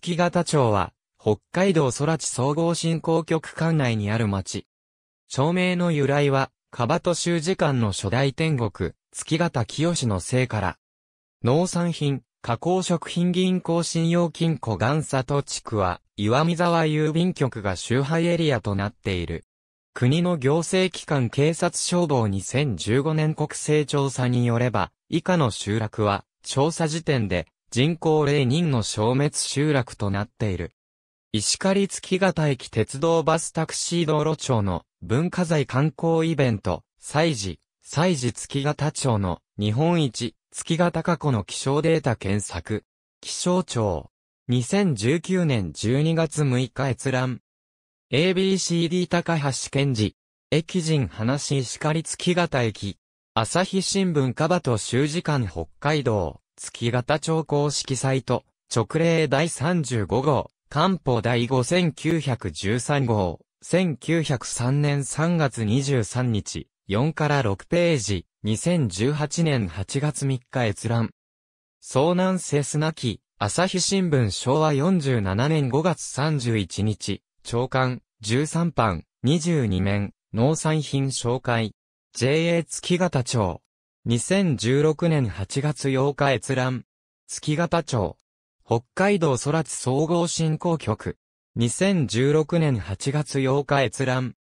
月形町は、北海道空知総合振興局管内にある町。町名の由来は、カバト州時間の初代天国、月形清のせいから。農産品、加工食品銀行信用金庫元里地区は、岩見沢郵便局が周配エリアとなっている。国の行政機関警察消防2015年国勢調査によれば、以下の集落は、調査時点で、人口0人の消滅集落となっている。石狩月形駅鉄道バスタクシー道路庁の文化財観光イベント、祭事、祭事月形町の日本一、月形過去の気象データ検索。気象庁。2019年12月6日閲覧。ABCD 高橋健治。駅人話石狩月形駅。朝日新聞カバと終時間北海道。月型超公式サイト、直令第35号、官報第5913号、1903年3月23日、4から6ページ、2018年8月3日閲覧。遭難セスなき、朝日新聞昭和47年5月31日、長官、13番、22面、農産品紹介。JA 月形町。2016年8月8日閲覧。月形町。北海道空津総合振興局。2016年8月8日閲覧。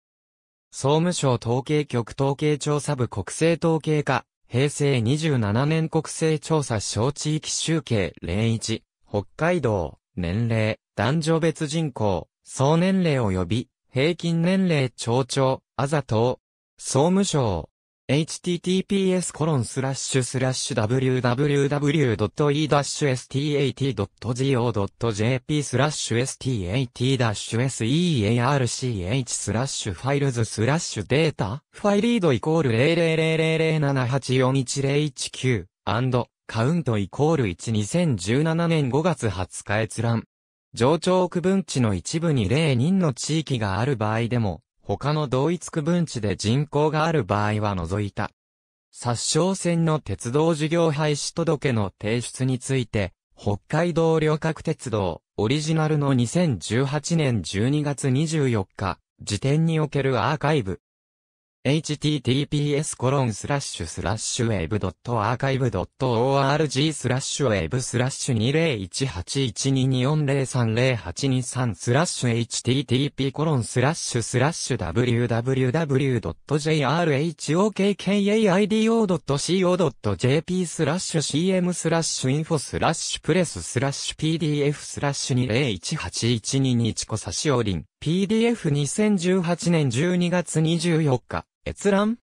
総務省統計局統計調査部国勢統計課。平成27年国勢調査小地域集計01。北海道。年齢。男女別人口。総年齢及び。平均年齢町長。あざと総務省。https コロンスラッシュスラッシュ www.e-stat.go.jp スラッシュ stat-search スラッシュファイルズスラッシュデータファイドイコール00007841019カウントイコール12017年5月20日閲覧上長区分地の一部に0人の地域がある場合でも他の同一区分地で人口がある場合は除いた。殺傷線の鉄道事業廃止届の提出について、北海道旅客鉄道、オリジナルの2018年12月24日、時点におけるアーカイブ、https コロンスラッシュスラッシュウェブドットアーカイブドット org スラッシュウェブスラッシュ20181224030823スラッシュ http コロンスラッシュスラッシュ www.jrhokkaido.co.jp スラッシュ cm スラッシュインフォスラッシュプレススラッシュ pdf スラッシュ20181221コサシオリン PDF2018 年12月24日、閲覧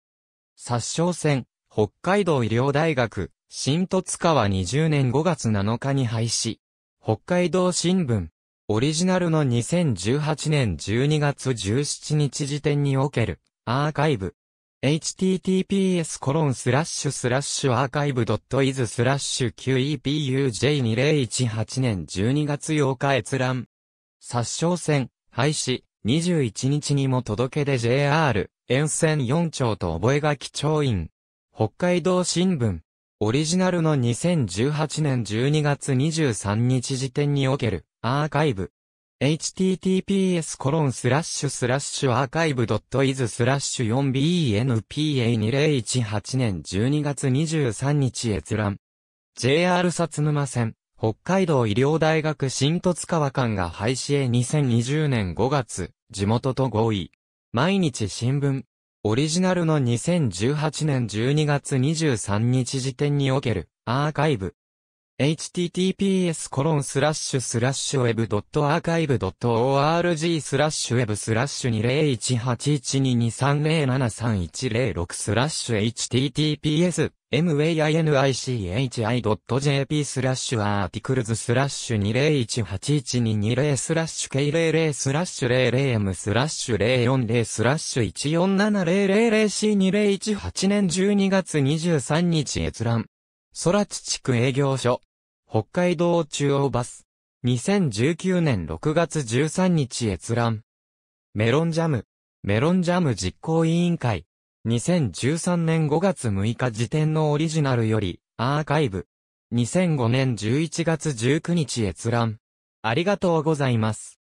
殺傷戦、北海道医療大学、新戸川20年5月7日に廃止。北海道新聞、オリジナルの2018年12月17日時点における、アーカイブ。https コロンスラッシュスラッシュアーカイブドットイズスラッシュ QEPUJ2018 年12月8日閲覧。殺傷戦、廃止、21日にも届けで JR、沿線4町と覚書町印。北海道新聞。オリジナルの2018年12月23日時点におけるアーカイブ。https コロンスラッシュスラッシュアーカイブドットイズスラッシュ 4benpa2018 年12月23日閲覧。JR 札沼線。北海道医療大学新十津川館が廃止へ2020年5月、地元と合意。毎日新聞。オリジナルの2018年12月23日時点におけるアーカイブ。https コロンスラッシュスラッシュ web.archive.org スラッシュ web スラッシュ20181223073106スラッシュ https m a y n i c h i j p スラッシュアーティクルズスラッシュ20181220スラッシュ K00 スラッシュ 00M スラッシュ040スラッシュ 147000C2018 年12月23日閲覧。空知地区営業所。北海道中央バス。2019年6月13日閲覧。メロンジャム。メロンジャム実行委員会。2013年5月6日時点のオリジナルより、アーカイブ。2005年11月19日閲覧。ありがとうございます。